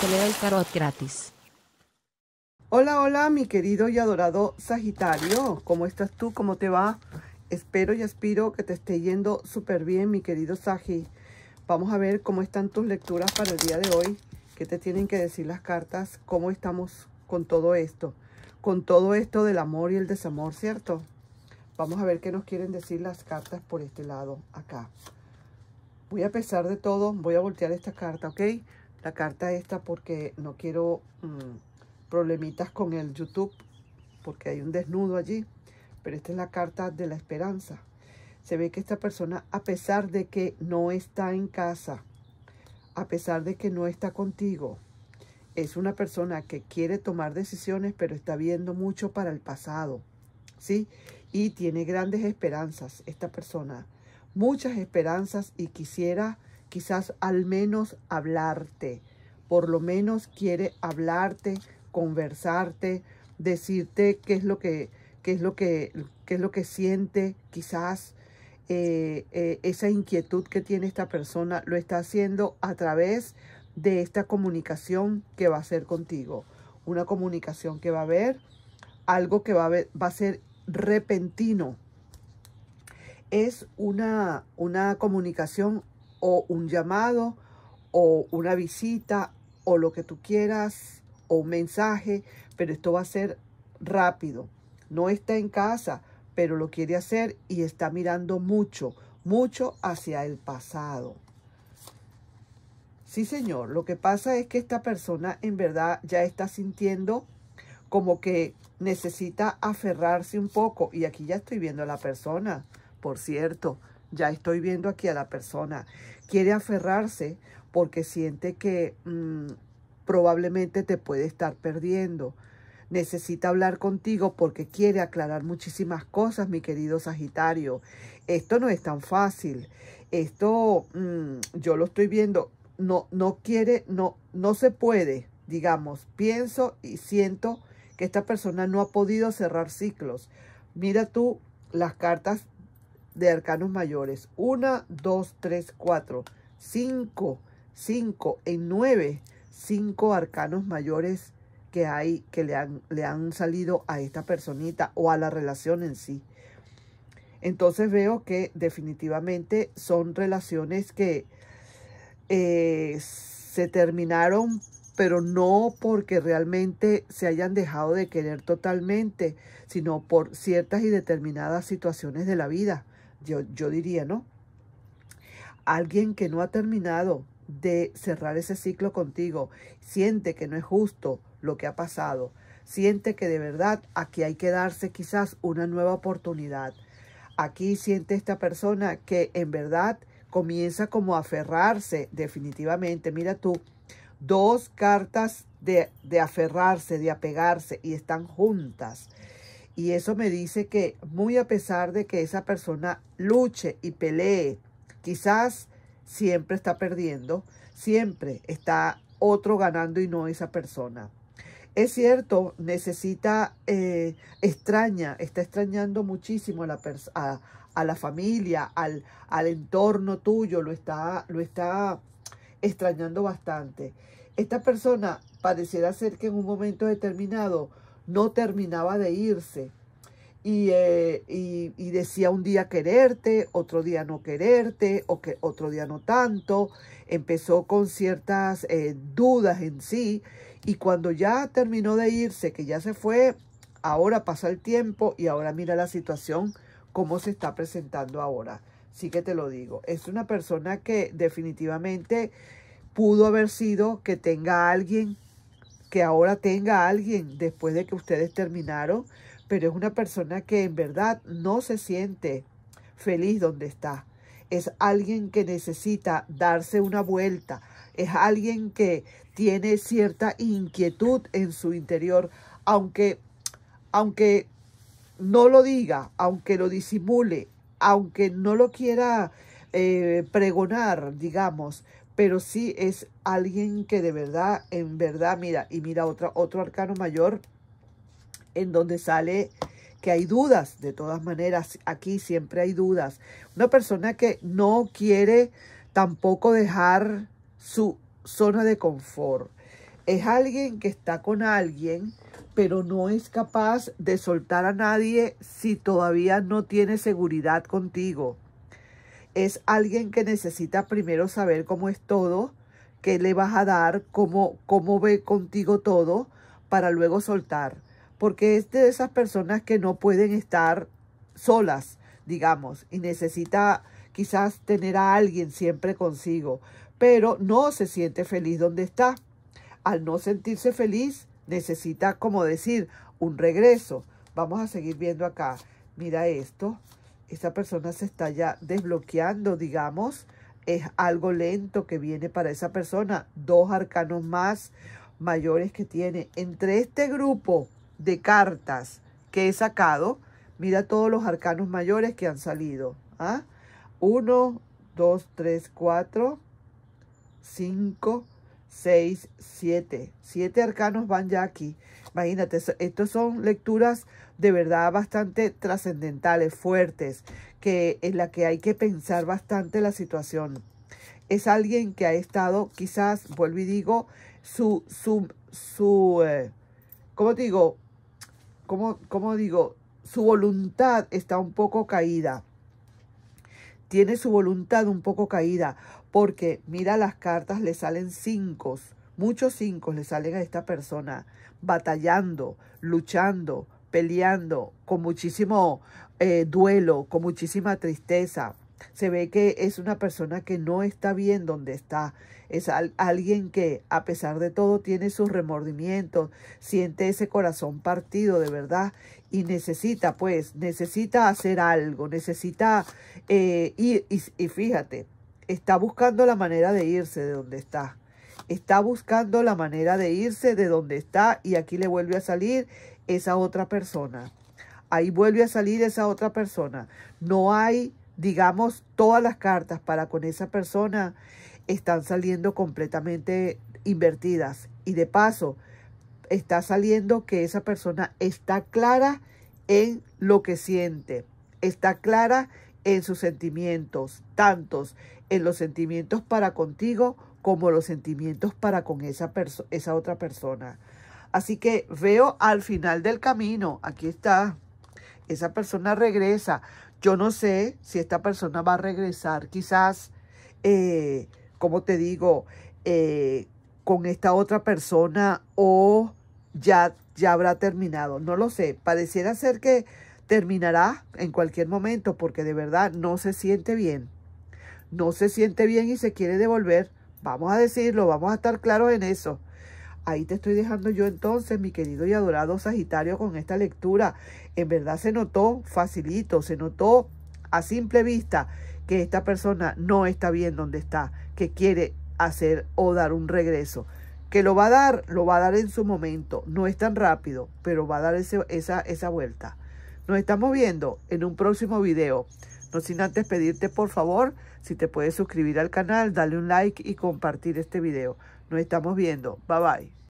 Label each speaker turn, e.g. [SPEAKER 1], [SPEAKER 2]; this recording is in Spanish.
[SPEAKER 1] te el tarot gratis. Hola, hola, mi querido y adorado Sagitario. ¿Cómo estás tú? ¿Cómo te va? Espero y aspiro que te esté yendo súper bien, mi querido Sagi. Vamos a ver cómo están tus lecturas para el día de hoy. ¿Qué te tienen que decir las cartas? ¿Cómo estamos con todo esto? Con todo esto del amor y el desamor, ¿cierto? Vamos a ver qué nos quieren decir las cartas por este lado, acá. Voy a pesar de todo, voy a voltear esta carta, ¿ok? carta esta porque no quiero mm, problemitas con el YouTube, porque hay un desnudo allí. Pero esta es la carta de la esperanza. Se ve que esta persona, a pesar de que no está en casa, a pesar de que no está contigo, es una persona que quiere tomar decisiones, pero está viendo mucho para el pasado, ¿sí? Y tiene grandes esperanzas esta persona, muchas esperanzas y quisiera quizás al menos hablarte, por lo menos quiere hablarte, conversarte, decirte qué es lo que, qué es lo que, es lo que siente, quizás eh, eh, esa inquietud que tiene esta persona lo está haciendo a través de esta comunicación que va a ser contigo. Una comunicación que va a haber, algo que va a, va a ser repentino. Es una, una comunicación o un llamado o una visita o lo que tú quieras o un mensaje, pero esto va a ser rápido. No está en casa, pero lo quiere hacer y está mirando mucho, mucho hacia el pasado. Sí, señor, lo que pasa es que esta persona en verdad ya está sintiendo como que necesita aferrarse un poco. Y aquí ya estoy viendo a la persona, por cierto. Ya estoy viendo aquí a la persona. Quiere aferrarse porque siente que mm, probablemente te puede estar perdiendo. Necesita hablar contigo porque quiere aclarar muchísimas cosas, mi querido Sagitario. Esto no es tan fácil. Esto mm, yo lo estoy viendo. No, no quiere, no, no se puede, digamos. Pienso y siento que esta persona no ha podido cerrar ciclos. Mira tú las cartas de arcanos mayores. 1, 2, 3, 4, 5, 5 en 9, cinco arcanos mayores que hay que le han, le han salido a esta personita o a la relación en sí. Entonces veo que definitivamente son relaciones que eh, se terminaron, pero no porque realmente se hayan dejado de querer totalmente, sino por ciertas y determinadas situaciones de la vida yo, diría, ¿no? Alguien que no ha terminado de cerrar ese ciclo contigo, siente que no es justo lo que ha pasado, siente que de verdad aquí hay que darse quizás una nueva oportunidad. Aquí siente esta persona que en verdad comienza como a aferrarse definitivamente. Mira tú, dos cartas de, de aferrarse, de apegarse y están juntas. Y eso me dice que muy a pesar de que esa persona luche y pelee, quizás siempre está perdiendo, siempre está otro ganando y no esa persona. Es cierto, necesita, eh, extraña, está extrañando muchísimo a la, la familia, al, entorno tuyo, lo está, lo está extrañando bastante. Esta persona pareciera ser que en un momento determinado no terminaba de irse. Eh, y, decía un día quererte, otro día no quererte, o que otro día no tanto. Empezó con ciertas eh, dudas en sí. Y cuando ya terminó de irse, que ya se fue, ahora pasa el tiempo y ahora mira la situación, cómo se está presentando ahora. Sí que te lo digo. Es una persona que definitivamente pudo haber sido que tenga alguien que ahora tenga alguien después de que ustedes terminaron, pero es una persona que en verdad no se siente feliz donde está. Es alguien que necesita darse una vuelta. Es alguien que tiene cierta inquietud en su interior, aunque, aunque no lo diga, aunque lo disimule, aunque no lo quiera eh, pregonar, digamos, pero sí es alguien que de verdad, en verdad, mira, y mira otro, otro arcano mayor en donde sale que hay dudas, de todas maneras, aquí siempre hay dudas. Una persona que no quiere tampoco dejar su zona de confort. Es alguien que está con alguien, pero no es capaz de soltar a nadie si todavía no tiene seguridad contigo es alguien que necesita primero saber cómo es todo, qué le vas a dar, cómo, cómo ve contigo todo, para luego soltar. Porque es de esas personas que no pueden estar solas, digamos, y necesita quizás tener a alguien siempre consigo, pero no se siente feliz donde está. Al no sentirse feliz, necesita, como decir, un regreso. Vamos a seguir viendo acá. Mira esto. Esa persona se está ya desbloqueando, digamos, es algo lento que viene para esa persona, dos arcanos más mayores que tiene. Entre este grupo de cartas que he sacado, mira todos los arcanos mayores que han salido. ¿ah? Uno, dos, tres, cuatro, cinco, 6, 7. Siete arcanos van ya aquí. Imagínate, estas son lecturas de verdad bastante trascendentales, fuertes, que en la que hay que pensar bastante la situación. Es alguien que ha estado, quizás, vuelvo y digo, su, su, su, como eh, ¿cómo digo? como ¿Cómo digo? Su voluntad está un poco caída tiene su voluntad un poco caída porque mira las cartas, le salen cinco, muchos cinco le salen a esta persona, batallando, luchando, peleando, con muchísimo eh, duelo, con muchísima tristeza. Se ve que es una persona que no está bien donde está. Es alguien que, a pesar de todo, tiene sus remordimientos, siente ese corazón partido de verdad y necesita, pues, necesita hacer algo, necesita, ir eh, y fíjate, está buscando la manera de irse de donde está. Está buscando la manera de irse de donde está y aquí le vuelve a salir esa otra persona. Ahí vuelve a salir esa otra persona. No hay, digamos, todas las cartas para con esa persona están saliendo completamente invertidas. Y de paso, está saliendo que esa persona está clara en lo que siente, está clara en sus sentimientos, tantos en los sentimientos para contigo como los sentimientos para con esa, esa otra persona. Así que veo al final del camino, aquí está, esa persona regresa. Yo no sé si esta persona va a regresar, quizás, eh, como te digo, eh, con esta otra persona o ya, ya habrá terminado. No lo sé, pareciera ser que terminará en cualquier momento porque de verdad no se siente bien no se siente bien y se quiere devolver. Vamos a decirlo, vamos a estar claros en eso. Ahí te estoy dejando yo entonces, mi querido y adorado Sagitario, con esta lectura. En verdad se notó facilito, se notó a simple vista que esta persona no está bien donde está, que quiere hacer o dar un regreso. Que lo va a dar, lo va a dar en su momento. No es tan rápido, pero va a dar esa, esa vuelta. Nos estamos viendo en un próximo video. No sin antes pedirte por favor si te puedes suscribir al canal, darle un like y compartir este video. Nos estamos viendo. Bye bye.